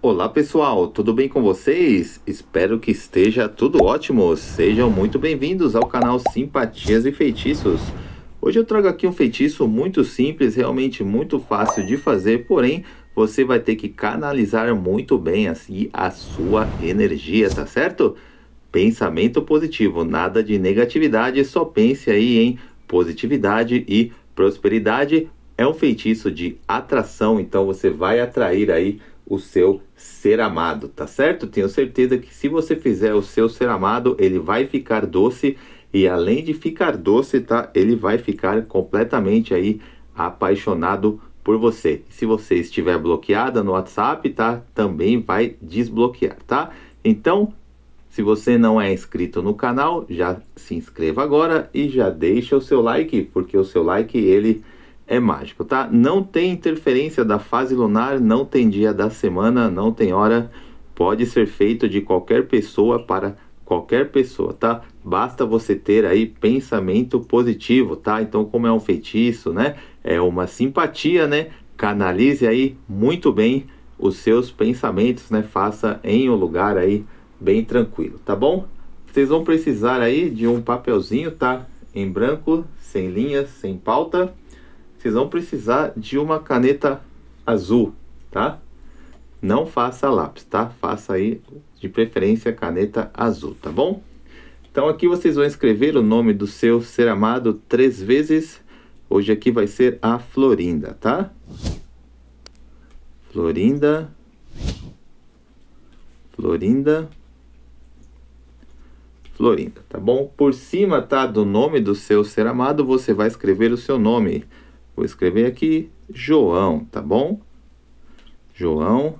Olá pessoal, tudo bem com vocês? Espero que esteja tudo ótimo. Sejam muito bem-vindos ao canal Simpatias e Feitiços. Hoje eu trago aqui um feitiço muito simples, realmente muito fácil de fazer, porém você vai ter que canalizar muito bem assim a sua energia, tá certo? Pensamento positivo, nada de negatividade, só pense aí em positividade e prosperidade. É um feitiço de atração, então você vai atrair aí o seu ser amado, tá certo? Tenho certeza que se você fizer o seu ser amado, ele vai ficar doce e além de ficar doce, tá? Ele vai ficar completamente aí apaixonado por você. Se você estiver bloqueada no WhatsApp, tá? Também vai desbloquear, tá? Então, se você não é inscrito no canal, já se inscreva agora e já deixa o seu like, porque o seu like ele é mágico, tá? Não tem interferência da fase lunar, não tem dia da semana, não tem hora. Pode ser feito de qualquer pessoa para qualquer pessoa, tá? Basta você ter aí pensamento positivo, tá? Então, como é um feitiço, né? É uma simpatia, né? Canalize aí muito bem os seus pensamentos, né? Faça em um lugar aí bem tranquilo, tá bom? Vocês vão precisar aí de um papelzinho, tá? Em branco, sem linhas, sem pauta vocês vão precisar de uma caneta azul, tá? Não faça lápis, tá? Faça aí de preferência caneta azul, tá bom? Então aqui vocês vão escrever o nome do seu ser amado três vezes. Hoje aqui vai ser a Florinda, tá? Florinda. Florinda. Florinda, tá bom? Por cima, tá, do nome do seu ser amado, você vai escrever o seu nome. Vou escrever aqui João, tá bom? João.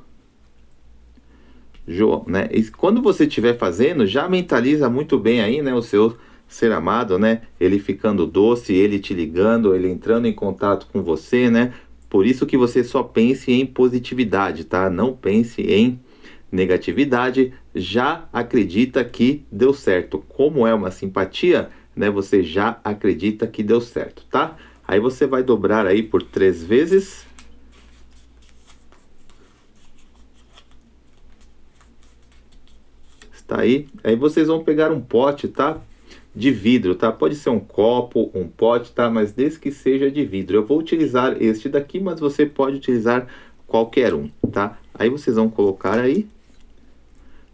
João, né? E quando você estiver fazendo, já mentaliza muito bem aí, né? O seu ser amado, né? Ele ficando doce, ele te ligando, ele entrando em contato com você, né? Por isso que você só pense em positividade, tá? Não pense em negatividade. Já acredita que deu certo. Como é uma simpatia, né? Você já acredita que deu certo, tá? Aí você vai dobrar aí por três vezes. Está aí. Aí vocês vão pegar um pote, tá? De vidro, tá? Pode ser um copo, um pote, tá? Mas desde que seja de vidro. Eu vou utilizar este daqui, mas você pode utilizar qualquer um, tá? Aí vocês vão colocar aí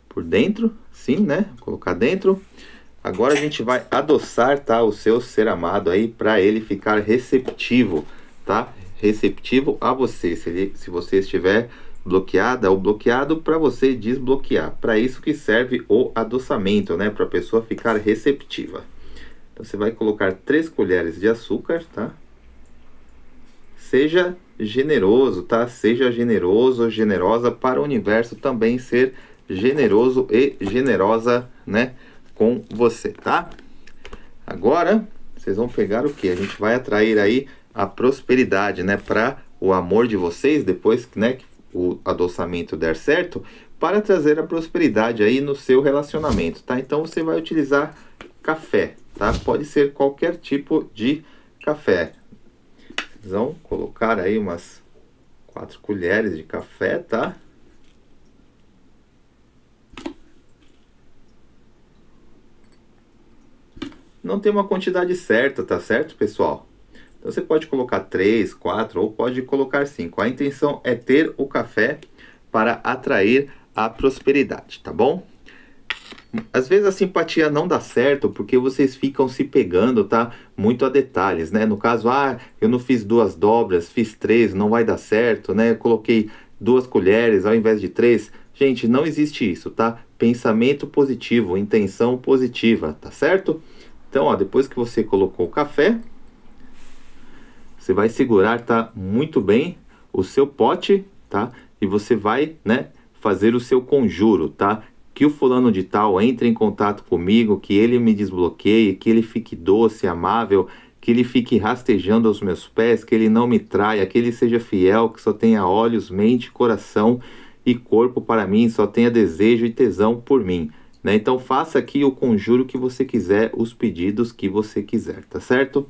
por dentro, sim, né? Colocar dentro. Agora a gente vai adoçar, tá, o seu ser amado aí para ele ficar receptivo, tá? Receptivo a você. Se, ele, se você estiver bloqueada ou bloqueado para você desbloquear. Para isso que serve o adoçamento, né, para a pessoa ficar receptiva. Então, você vai colocar 3 colheres de açúcar, tá? Seja generoso, tá? Seja generoso, generosa para o universo também ser generoso e generosa, né? com você, tá? Agora, vocês vão pegar o que? A gente vai atrair aí a prosperidade, né? Para o amor de vocês, depois né, que o adoçamento der certo, para trazer a prosperidade aí no seu relacionamento, tá? Então você vai utilizar café, tá? Pode ser qualquer tipo de café. Vocês vão colocar aí umas quatro colheres de café, tá? não tem uma quantidade certa, tá certo, pessoal? Então você pode colocar 3, 4 ou pode colocar 5. A intenção é ter o café para atrair a prosperidade, tá bom? Às vezes a simpatia não dá certo porque vocês ficam se pegando, tá? Muito a detalhes, né? No caso, ah, eu não fiz duas dobras, fiz três, não vai dar certo, né? Eu coloquei duas colheres ao invés de três. Gente, não existe isso, tá? Pensamento positivo, intenção positiva, tá certo? Então, ó, depois que você colocou o café, você vai segurar, tá, muito bem o seu pote, tá? E você vai, né, fazer o seu conjuro, tá? Que o fulano de tal entre em contato comigo, que ele me desbloqueie, que ele fique doce, amável, que ele fique rastejando aos meus pés, que ele não me traia, que ele seja fiel, que só tenha olhos, mente, coração e corpo para mim, só tenha desejo e tesão por mim. Né? Então faça aqui o conjuro que você quiser, os pedidos que você quiser, tá certo?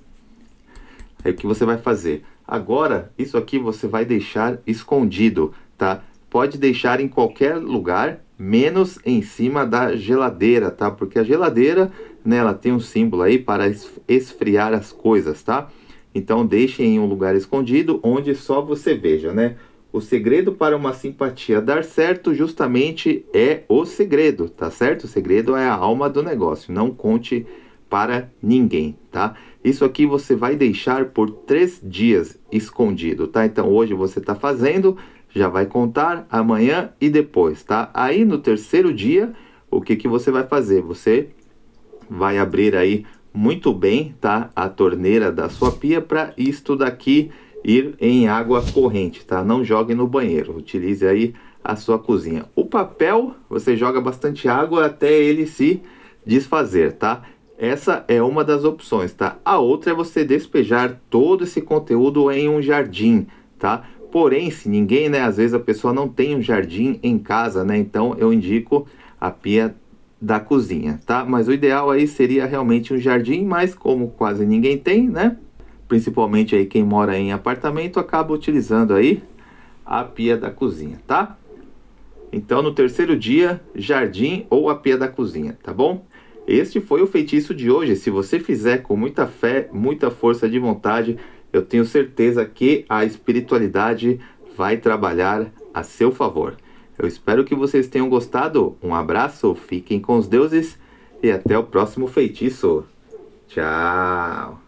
Aí o que você vai fazer? Agora, isso aqui você vai deixar escondido, tá? Pode deixar em qualquer lugar, menos em cima da geladeira, tá? Porque a geladeira, né, ela tem um símbolo aí para esfriar as coisas, tá? Então deixe em um lugar escondido onde só você veja, né? O segredo para uma simpatia dar certo justamente é o segredo, tá certo? O segredo é a alma do negócio. Não conte para ninguém, tá? Isso aqui você vai deixar por três dias escondido, tá? Então hoje você está fazendo, já vai contar amanhã e depois, tá? Aí no terceiro dia, o que, que você vai fazer? Você vai abrir aí muito bem, tá? A torneira da sua pia para isto daqui ir em água corrente, tá? Não jogue no banheiro, utilize aí a sua cozinha. O papel, você joga bastante água até ele se desfazer, tá? Essa é uma das opções, tá? A outra é você despejar todo esse conteúdo em um jardim, tá? Porém, se ninguém, né, às vezes a pessoa não tem um jardim em casa, né? Então eu indico a pia da cozinha, tá? Mas o ideal aí seria realmente um jardim, mas como quase ninguém tem, né? principalmente aí quem mora em apartamento acaba utilizando aí a pia da cozinha, tá? Então no terceiro dia, jardim ou a pia da cozinha, tá bom? Este foi o feitiço de hoje. Se você fizer com muita fé, muita força de vontade, eu tenho certeza que a espiritualidade vai trabalhar a seu favor. Eu espero que vocês tenham gostado. Um abraço, fiquem com os deuses e até o próximo feitiço. Tchau!